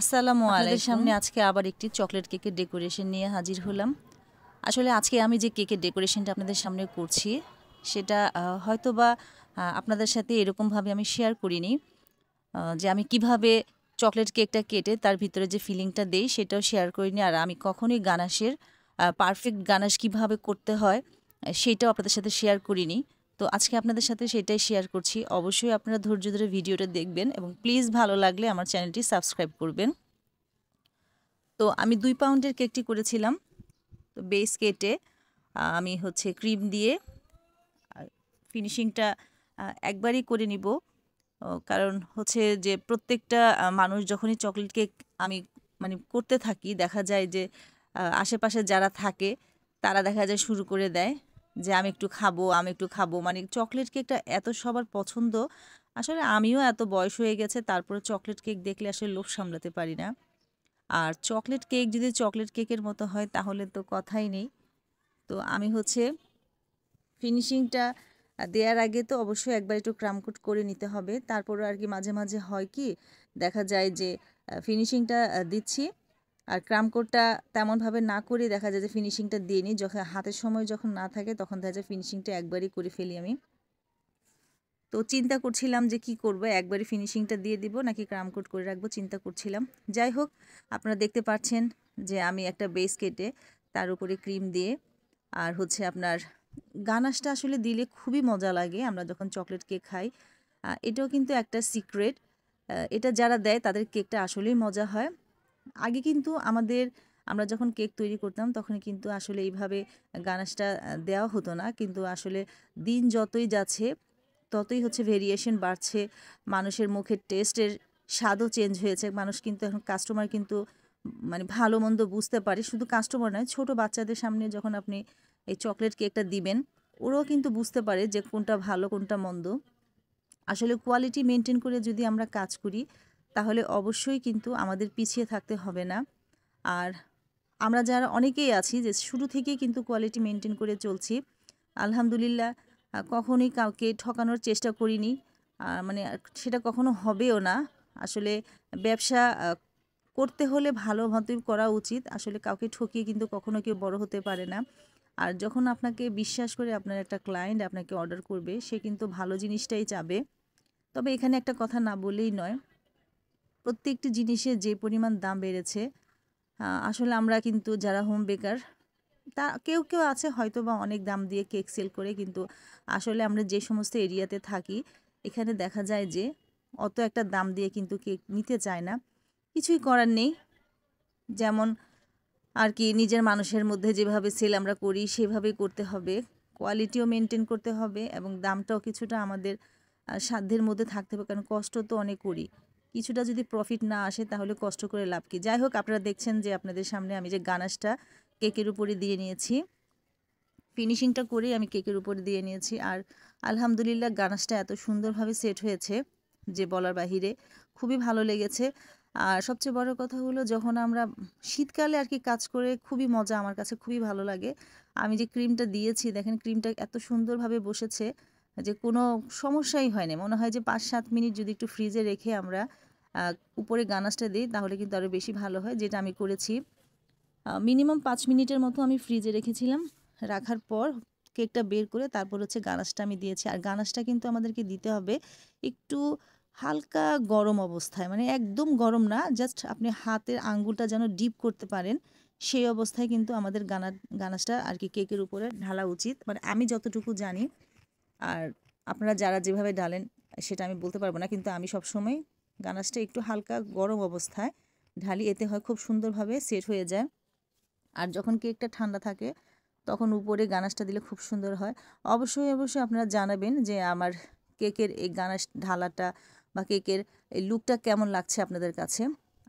আসসালামু আলাইকুম সামনে আজকে আবার একটি চকলেট কেকের ডেকোরেশন নিয়ে হাজির হলাম আসলে আজকে আমি যে কেকের ডেকোরেশনটা আপনাদের সামনে করছি সেটা হয়তো বা আপনাদের সাথে এরকমভাবে আমি শেয়ার করিনি যে আমি কিভাবে চকলেট কেকটা কেটে তার ভিতরে যে ফিলিংটা দেই সেটাও শেয়ার করিনি আর আমি কখনোই গানাশের পারফেক্ট গানাশ কিভাবে করতে হয় সেটাও আপনাদের সাথে শেয়ার করিনি তো আজকে আপনাদের সাথে সেটাই শেয়ার করছি অবশ্যই আপনারা ধৈর্য ধরে ভিডিওটা দেখবেন এবং প্লিজ ভালো লাগলে আমার চ্যানেলটি সাবস্ক্রাইব করবেন তো আমি দুই পাউন্ডের কেকটি করেছিলাম তো বেস কেটে আমি হচ্ছে ক্রিম দিয়ে ফিনিশিংটা একবারই করে নিব কারণ হচ্ছে যে প্রত্যেকটা মানুষ যখনই চকলেট কেক আমি মানে করতে থাকি দেখা যায় যে আশেপাশে যারা থাকে তারা দেখা যায় শুরু করে দেয় যে আমি একটু খাবো আমি একটু খাবো মানে চকলেট কেকটা এত সবার পছন্দ আসলে আমিও এত বয়স হয়ে গেছে তারপরে চকলেট কেক দেখলে আসলে লোভ সামলাতে পারি না আর চকলেট কেক যদি চকলেট কেকের মতো হয় তাহলে তো কথাই নেই তো আমি হচ্ছে ফিনিশিংটা দেওয়ার আগে তো অবশ্যই একবার একটু ক্রামকুট করে নিতে হবে তারপরে আর কি মাঝে মাঝে হয় কি দেখা যায় যে ফিনিশিংটা দিচ্ছি আর ক্রামকোটটা তেমনভাবে না করে দেখা যায় যে ফিনিশিংটা দিয়ে নিই যখন হাতের সময় যখন না থাকে তখন দেখা যায় ফিনিশিংটা একবারই করে ফেলি আমি তো চিন্তা করছিলাম যে কি করব একবারই ফিনিশিংটা দিয়ে দিব নাকি ক্রামকোট করে রাখবো চিন্তা করছিলাম যাই হোক আপনারা দেখতে পাচ্ছেন যে আমি একটা বেস কেটে তার উপরে ক্রিম দিয়ে আর হচ্ছে আপনার গানাশটা আসলে দিলে খুবই মজা লাগে আমরা যখন চকলেট কেক খাই এটাও কিন্তু একটা সিক্রেট এটা যারা দেয় তাদের কেকটা আসলেই মজা হয় আগে কিন্তু আমাদের আমরা যখন কেক তৈরি করতাম তখন কিন্তু আসলে এইভাবে গানাশটা দেওয়া হতো না কিন্তু আসলে দিন যতই যাচ্ছে ততই হচ্ছে ভেরিয়েশন বাড়ছে মানুষের মুখের টেস্টের স্বাদও চেঞ্জ হয়েছে মানুষ কিন্তু এখন কাস্টমার কিন্তু মানে ভালো মন্দ বুঝতে পারে শুধু কাস্টমার নয় ছোট বাচ্চাদের সামনে যখন আপনি এই চকলেট কেকটা দিবেন ওরাও কিন্তু বুঝতে পারে যে কোনটা ভালো কোনটা মন্দ আসলে কোয়ালিটি মেনটেন করে যদি আমরা কাজ করি তাহলে অবশ্যই কিন্তু আমাদের পিছিয়ে থাকতে হবে না আর আমরা যারা অনেকেই আছি যে শুরু থেকেই কিন্তু কোয়ালিটি মেনটেন করে চলছি আলহামদুলিল্লাহ কখনোই কাউকে ঠকানোর চেষ্টা করিনি মানে সেটা কখনো হবেও না আসলে ব্যবসা করতে হলে ভালো মতোই করা উচিত আসলে কাউকে ঠকিয়ে কিন্তু কখনো কেউ বড় হতে পারে না আর যখন আপনাকে বিশ্বাস করে আপনার একটা ক্লায়েন্ট আপনাকে অর্ডার করবে সে কিন্তু ভালো জিনিসটাই চাবে তবে এখানে একটা কথা না বলেই নয় প্রত্যেকটি জিনিসের যে পরিমাণ দাম বেড়েছে আসলে আমরা কিন্তু যারা হোম বেকার তা কেউ কেউ আছে হয়তো বা অনেক দাম দিয়ে কেক সেল করে কিন্তু আসলে আমরা যে সমস্ত এরিয়াতে থাকি এখানে দেখা যায় যে অত একটা দাম দিয়ে কিন্তু কেক নিতে চায় না কিছুই করার নেই যেমন আর কি নিজের মানুষের মধ্যে যেভাবে সেল আমরা করি সেভাবেই করতে হবে কোয়ালিটিও মেনটেন করতে হবে এবং দামটাও কিছুটা আমাদের সাধ্যের মধ্যে থাকতে হবে কারণ কষ্ট তো অনেক করি কিছুটা যদি প্রফিট না আসে তাহলে কষ্ট করে লাভ কি যাই হোক আপনারা দেখছেন যে আপনাদের সামনে আমি যে গানাশটা কেকের উপরে দিয়ে নিয়েছি ফিনিশিংটা করেই আমি কেকের উপরে দিয়ে নিয়েছি আর আলহামদুলিল্লাহ গানাশটা এত সুন্দরভাবে সেট হয়েছে যে বলার বাহিরে খুবই ভালো লেগেছে আর সবচেয়ে বড় কথা হলো যখন আমরা শীতকালে আর কি কাজ করে খুবই মজা আমার কাছে খুবই ভালো লাগে আমি যে ক্রিমটা দিয়েছি দেখেন ক্রিমটা এত সুন্দরভাবে বসেছে যে কোনো সমস্যাই হয়নি মনে হয় যে পাঁচ সাত মিনিট যদি একটু ফ্রিজে রেখে আমরা উপরে গানাসটা দিই তাহলে কিন্তু আরও বেশি ভালো হয় যেটা আমি করেছি মিনিমাম পাঁচ মিনিটের মতো আমি ফ্রিজে রেখেছিলাম রাখার পর কেকটা বের করে তারপর হচ্ছে গানাসটা আমি দিয়েছি আর গানাসটা কিন্তু আমাদেরকে দিতে হবে একটু হালকা গরম অবস্থায় মানে একদম গরম না জাস্ট আপনি হাতের আঙ্গুলটা যেন ডিপ করতে পারেন সেই অবস্থায় কিন্তু আমাদের গানা গানাসটা আর কি কেকের উপরে ঢালা উচিত মানে আমি যতটুকু জানি আর আপনারা যারা যেভাবে ঢালেন সেটা আমি বলতে পারবো না কিন্তু আমি সবসময় গানাশটা একটু হালকা গরম অবস্থায় ঢালি এতে হয় খুব সুন্দরভাবে সেট হয়ে যায় আর যখন কেকটা ঠান্ডা থাকে তখন উপরে গানাসটা দিলে খুব সুন্দর হয় অবশ্যই অবশ্যই আপনারা জানাবেন যে আমার কেকের এই গানাস ঢালাটা বা কেকের এই লুকটা কেমন লাগছে আপনাদের কাছে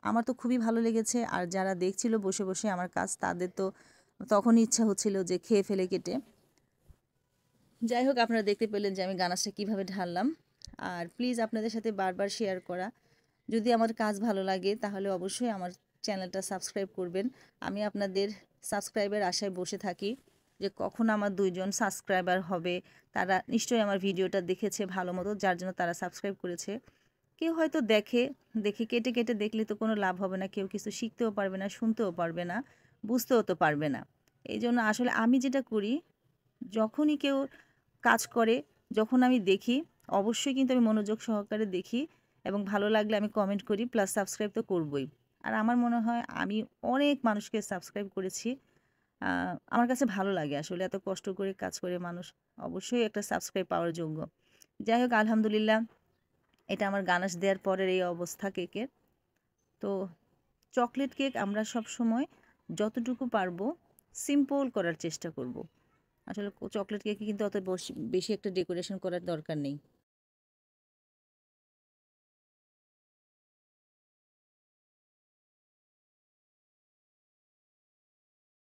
আমার তো খুবই ভালো লেগেছে আর যারা দেখছিল বসে বসে আমার কাজ তাদের তো তখন ইচ্ছা হচ্ছিল যে খেয়ে ফেলে কেটে যাই হোক আপনারা দেখতে পেলেন যে আমি গানাসটা কীভাবে ঢাললাম আর প্লিজ আপনাদের সাথে বারবার শেয়ার করা যদি আমার কাজ ভালো লাগে তাহলে অবশ্যই আমার চ্যানেলটা সাবস্ক্রাইব করবেন আমি আপনাদের সাবস্ক্রাইবের আশায় বসে থাকি যে কখন আমার দুইজন সাবস্ক্রাইবার হবে তারা নিশ্চয়ই আমার ভিডিওটা দেখেছে ভালো মতো যার জন্য তারা সাবস্ক্রাইব করেছে কেউ হয়তো দেখে দেখে কেটে কেটে দেখলে তো কোনো লাভ হবে না কেউ কিছু শিখতেও পারবে না শুনতেও পারবে না বুঝতেও তো পারবে না এই জন্য আসলে আমি যেটা করি যখনই কেউ কাজ করে যখন আমি দেখি অবশ্যই কিন্তু আমি মনোযোগ সহকারে দেখি এবং ভালো লাগলে আমি কমেন্ট করি প্লাস সাবস্ক্রাইব তো করবই আর আমার মনে হয় আমি অনেক মানুষকে সাবস্ক্রাইব করেছি আমার কাছে ভালো লাগে আসলে এত কষ্ট করে কাজ করে মানুষ অবশ্যই একটা সাবস্ক্রাইব পাওয়ার যোগ্য যাই হোক আলহামদুলিল্লাহ এটা আমার গানাস দেওয়ার পরের এই অবস্থা কেকের তো চকলেট কেক আমরা সব সময় যতটুকু পারবো সিম্পল করার চেষ্টা করব আসলে চকলেট কেক কিন্তু অত বেশি একটা ডেকোরেশন করার দরকার নেই